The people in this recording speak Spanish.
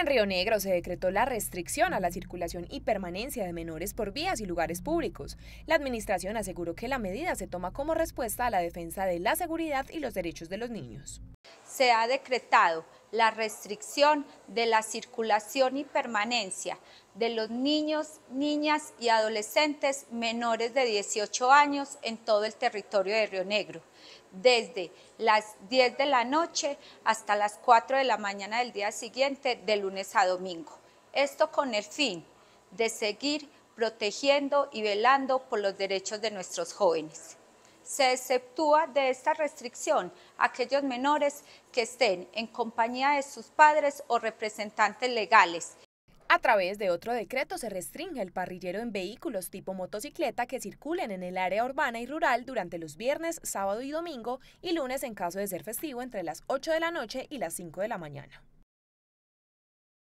En Río Negro se decretó la restricción a la circulación y permanencia de menores por vías y lugares públicos. La administración aseguró que la medida se toma como respuesta a la defensa de la seguridad y los derechos de los niños. Se ha decretado la restricción de la circulación y permanencia de los niños, niñas y adolescentes menores de 18 años en todo el territorio de Río Negro, desde las 10 de la noche hasta las 4 de la mañana del día siguiente, de lunes a domingo. Esto con el fin de seguir protegiendo y velando por los derechos de nuestros jóvenes se exceptúa de esta restricción aquellos menores que estén en compañía de sus padres o representantes legales. A través de otro decreto se restringe el parrillero en vehículos tipo motocicleta que circulen en el área urbana y rural durante los viernes, sábado y domingo y lunes en caso de ser festivo entre las 8 de la noche y las 5 de la mañana.